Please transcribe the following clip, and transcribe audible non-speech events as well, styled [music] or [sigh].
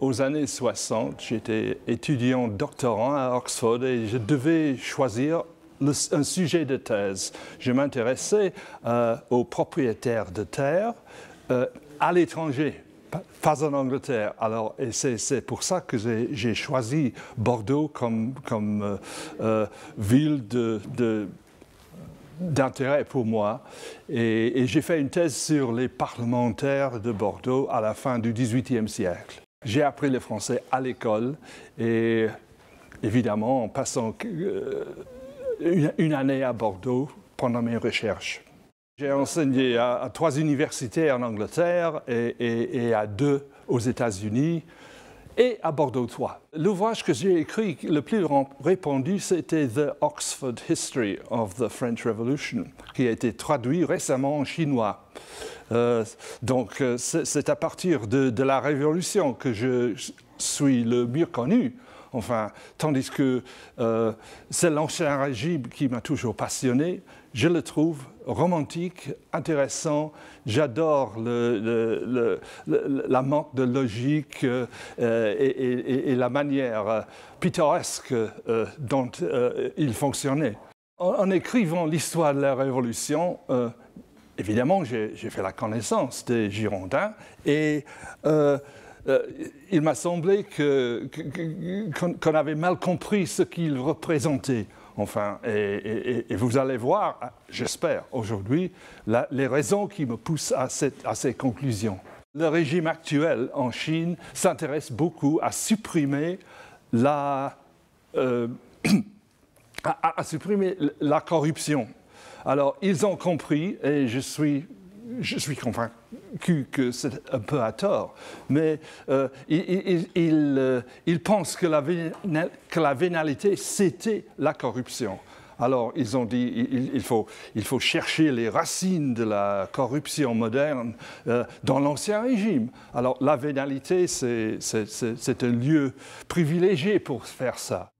aux années 60, j'étais étudiant doctorant à Oxford et je devais choisir un sujet de thèse. Je m'intéressais euh, aux propriétaires de terres euh, à l'étranger, pas en Angleterre. Alors, et c'est pour ça que j'ai choisi Bordeaux comme, comme euh, ville de, d'intérêt pour moi. et j'ai fait une thèse sur les parlementaires de Bordeaux à la fin du XVIIIe siècle. J'ai appris le français à l'école et évidemment en passant euh, une année à Bordeaux pendant mes recherches. J'ai enseigné à, trois universités en Angleterre et, et à deux aux États-Unis et à Bordeaux 3. L'ouvrage que j'ai écrit le plus répandu, c'était The Oxford History of the French Revolution, qui a été traduit récemment en chinois. Euh, donc euh, c'est à partir de, la Révolution que je suis le mieux connu. Enfin, tandis que euh, c'est l'ancien régime qui m'a toujours passionné. Je le trouve romantique, intéressant. J'adore la manque de logique et, la manière pittoresque dont il fonctionnait. En, en écrivant l'histoire de la Révolution, évidemment, j'ai fait la connaissance des Girondins et euh, euh, il m'a semblé qu'on avait mal compris ce qu'ils représentaient. Enfin, et, vous allez voir, j'espère aujourd'hui, les raisons qui me poussent à, ces conclusions. Le régime actuel en Chine s'intéresse beaucoup à supprimer la, euh, [coughs] à supprimer la corruption alors, ils ont compris, et je suis, convaincu que c'est un peu à tort, mais euh, euh, ils, pensent que la, vénalité, c'était la corruption. Alors, ils ont dit il, faut, chercher les racines de la corruption moderne euh, dans l'Ancien Régime. Alors, la vénalité, c'est un lieu privilégié pour faire ça.